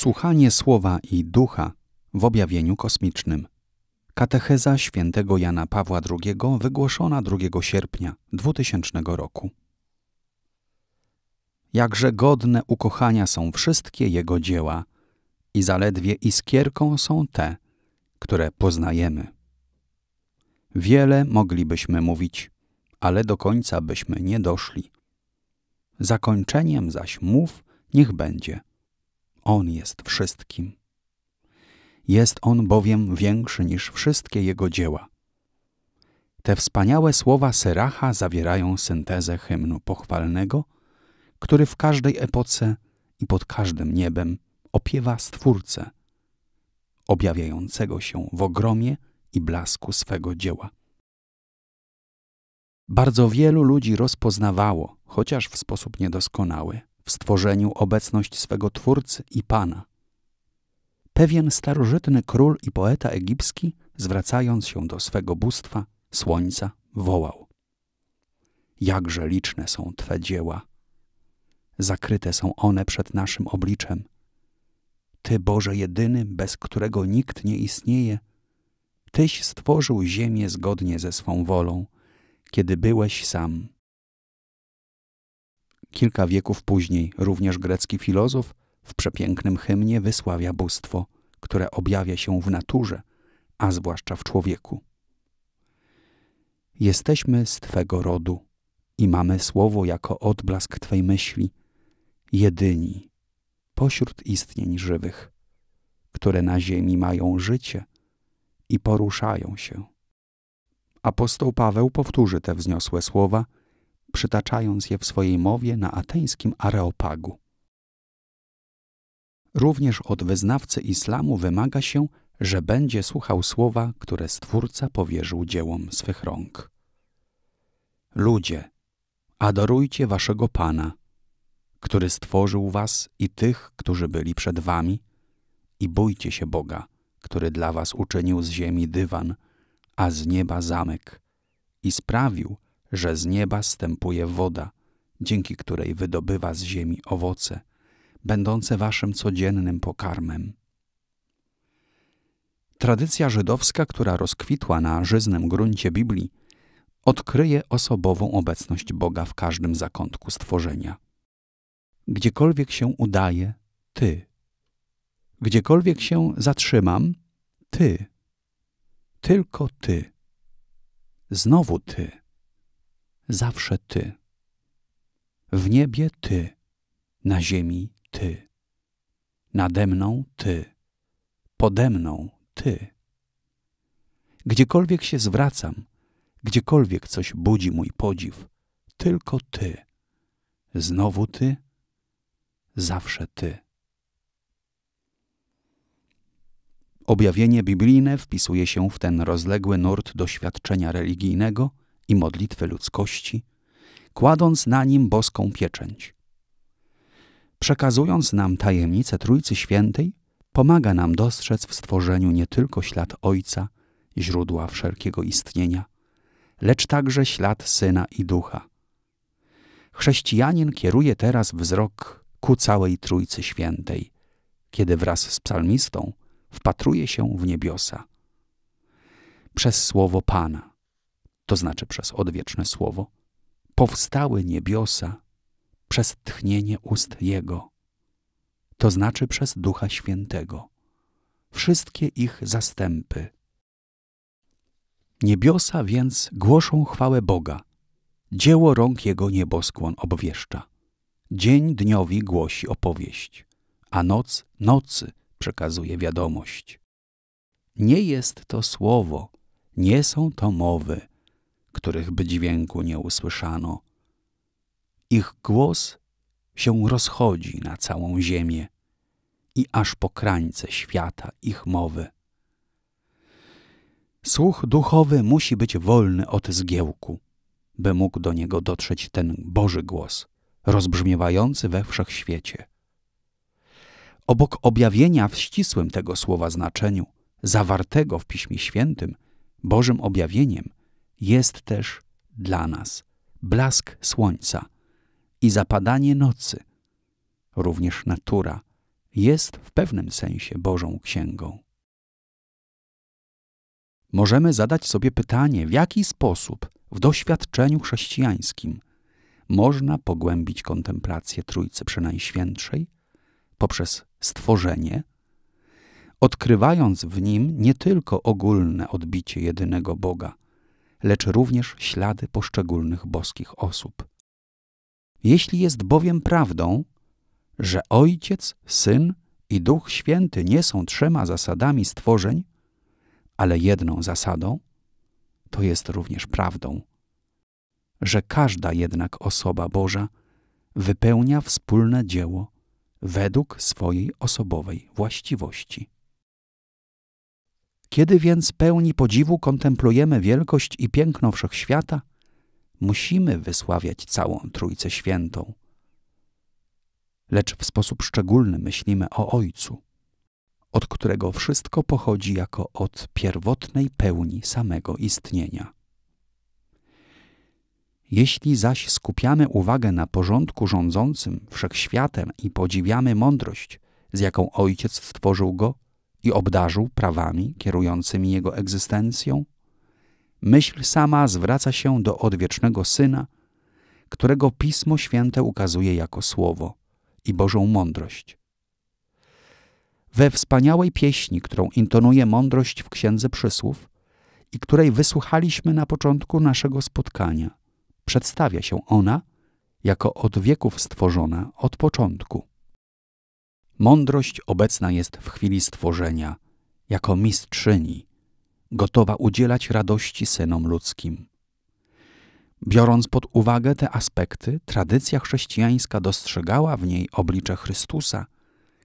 Słuchanie Słowa i Ducha w objawieniu kosmicznym. Katecheza świętego Jana Pawła II wygłoszona 2 sierpnia 2000 roku. Jakże godne ukochania są wszystkie jego dzieła i zaledwie iskierką są te, które poznajemy. Wiele moglibyśmy mówić, ale do końca byśmy nie doszli. Zakończeniem zaś mów niech będzie – on jest wszystkim. Jest on bowiem większy niż wszystkie jego dzieła. Te wspaniałe słowa Seracha zawierają syntezę hymnu pochwalnego, który w każdej epoce i pod każdym niebem opiewa Stwórcę, objawiającego się w ogromie i blasku swego dzieła. Bardzo wielu ludzi rozpoznawało, chociaż w sposób niedoskonały, w stworzeniu obecność swego Twórcy i Pana. Pewien starożytny król i poeta egipski, zwracając się do swego bóstwa, słońca, wołał: Jakże liczne są Twe dzieła! Zakryte są one przed naszym obliczem. Ty, Boże jedyny, bez którego nikt nie istnieje, Tyś stworzył ziemię zgodnie ze swą wolą, kiedy byłeś sam Kilka wieków później również grecki filozof w przepięknym hymnie wysławia bóstwo, które objawia się w naturze, a zwłaszcza w człowieku. Jesteśmy z Twego rodu i mamy słowo jako odblask Twej myśli, jedyni pośród istnień żywych, które na ziemi mają życie i poruszają się. Apostoł Paweł powtórzy te wzniosłe słowa – przytaczając je w swojej mowie na ateńskim Areopagu. Również od wyznawcy islamu wymaga się, że będzie słuchał słowa, które Stwórca powierzył dziełom swych rąk. Ludzie, adorujcie waszego Pana, który stworzył was i tych, którzy byli przed wami, i bójcie się Boga, który dla was uczynił z ziemi dywan, a z nieba zamek, i sprawił, że z nieba stępuje woda, dzięki której wydobywa z ziemi owoce, będące waszym codziennym pokarmem. Tradycja żydowska, która rozkwitła na żyznym gruncie Biblii, odkryje osobową obecność Boga w każdym zakątku stworzenia. Gdziekolwiek się udaje, Ty. Gdziekolwiek się zatrzymam, Ty. Tylko Ty. Znowu Ty zawsze Ty. W niebie Ty, na ziemi Ty, nade mną Ty, pode mną Ty. Gdziekolwiek się zwracam, gdziekolwiek coś budzi mój podziw, tylko Ty, znowu Ty, zawsze Ty. Objawienie biblijne wpisuje się w ten rozległy nurt doświadczenia religijnego – i modlitwy ludzkości, kładąc na nim boską pieczęć. Przekazując nam tajemnicę Trójcy Świętej, pomaga nam dostrzec w stworzeniu nie tylko ślad Ojca, źródła wszelkiego istnienia, lecz także ślad Syna i Ducha. Chrześcijanin kieruje teraz wzrok ku całej Trójcy Świętej, kiedy wraz z psalmistą wpatruje się w niebiosa. Przez słowo Pana, to znaczy przez odwieczne słowo, powstały niebiosa przez tchnienie ust Jego, to znaczy przez Ducha Świętego, wszystkie ich zastępy. Niebiosa więc głoszą chwałę Boga, dzieło rąk Jego nieboskłon obwieszcza. Dzień dniowi głosi opowieść, a noc nocy przekazuje wiadomość. Nie jest to słowo, nie są to mowy, których by dźwięku nie usłyszano. Ich głos się rozchodzi na całą ziemię i aż po krańce świata ich mowy. Słuch duchowy musi być wolny od zgiełku, by mógł do niego dotrzeć ten Boży głos, rozbrzmiewający we wszechświecie. Obok objawienia w ścisłym tego słowa znaczeniu, zawartego w Piśmie Świętym, Bożym objawieniem, jest też dla nas blask słońca i zapadanie nocy. Również natura jest w pewnym sensie Bożą Księgą. Możemy zadać sobie pytanie, w jaki sposób w doświadczeniu chrześcijańskim można pogłębić kontemplację Trójcy Przenajświętszej poprzez stworzenie, odkrywając w nim nie tylko ogólne odbicie jedynego Boga – lecz również ślady poszczególnych boskich osób. Jeśli jest bowiem prawdą, że Ojciec, Syn i Duch Święty nie są trzema zasadami stworzeń, ale jedną zasadą, to jest również prawdą, że każda jednak osoba Boża wypełnia wspólne dzieło według swojej osobowej właściwości. Kiedy więc pełni podziwu kontemplujemy wielkość i piękno wszechświata, musimy wysławiać całą Trójcę Świętą. Lecz w sposób szczególny myślimy o Ojcu, od którego wszystko pochodzi jako od pierwotnej pełni samego istnienia. Jeśli zaś skupiamy uwagę na porządku rządzącym wszechświatem i podziwiamy mądrość, z jaką Ojciec stworzył go, i obdarzył prawami kierującymi jego egzystencją, myśl sama zwraca się do odwiecznego Syna, którego Pismo Święte ukazuje jako Słowo i Bożą mądrość. We wspaniałej pieśni, którą intonuje mądrość w Księdze Przysłów i której wysłuchaliśmy na początku naszego spotkania, przedstawia się ona jako od wieków stworzona od początku. Mądrość obecna jest w chwili stworzenia, jako mistrzyni, gotowa udzielać radości synom ludzkim. Biorąc pod uwagę te aspekty, tradycja chrześcijańska dostrzegała w niej oblicze Chrystusa,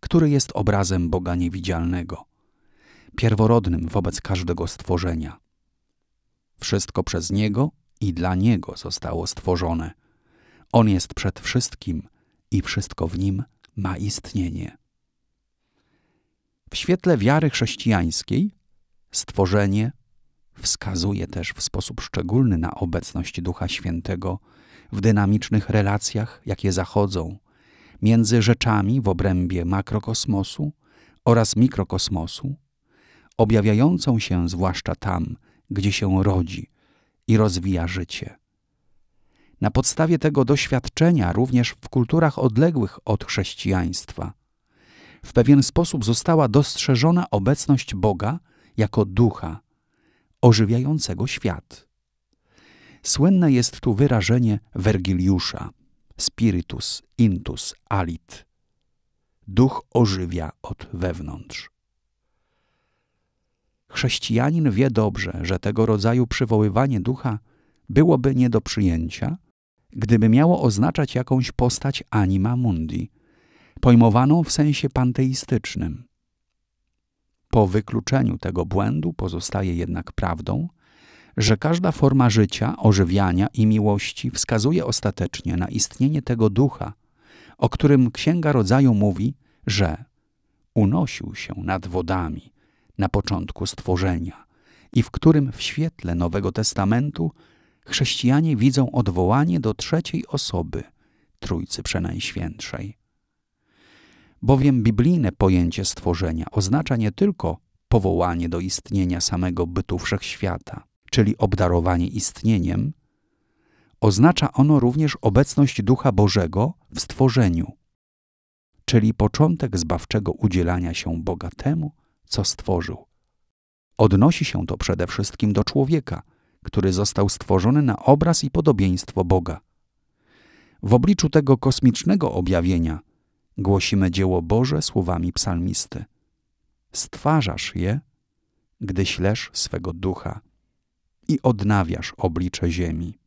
który jest obrazem Boga niewidzialnego, pierworodnym wobec każdego stworzenia. Wszystko przez Niego i dla Niego zostało stworzone. On jest przed wszystkim i wszystko w Nim ma istnienie. W świetle wiary chrześcijańskiej stworzenie wskazuje też w sposób szczególny na obecność Ducha Świętego w dynamicznych relacjach, jakie zachodzą między rzeczami w obrębie makrokosmosu oraz mikrokosmosu, objawiającą się zwłaszcza tam, gdzie się rodzi i rozwija życie. Na podstawie tego doświadczenia również w kulturach odległych od chrześcijaństwa w pewien sposób została dostrzeżona obecność Boga jako ducha ożywiającego świat. Słynne jest tu wyrażenie Wergiliusza: spiritus intus alit. Duch ożywia od wewnątrz. Chrześcijanin wie dobrze, że tego rodzaju przywoływanie ducha byłoby nie do przyjęcia, gdyby miało oznaczać jakąś postać anima mundi, pojmowaną w sensie panteistycznym. Po wykluczeniu tego błędu pozostaje jednak prawdą, że każda forma życia, ożywiania i miłości wskazuje ostatecznie na istnienie tego ducha, o którym Księga Rodzaju mówi, że unosił się nad wodami na początku stworzenia i w którym w świetle Nowego Testamentu chrześcijanie widzą odwołanie do trzeciej osoby Trójcy Przenajświętszej bowiem biblijne pojęcie stworzenia oznacza nie tylko powołanie do istnienia samego bytu wszechświata, czyli obdarowanie istnieniem, oznacza ono również obecność Ducha Bożego w stworzeniu, czyli początek zbawczego udzielania się Boga temu, co stworzył. Odnosi się to przede wszystkim do człowieka, który został stworzony na obraz i podobieństwo Boga. W obliczu tego kosmicznego objawienia głosimy dzieło Boże słowami psalmisty. Stwarzasz je, gdy ślesz swego ducha i odnawiasz oblicze ziemi.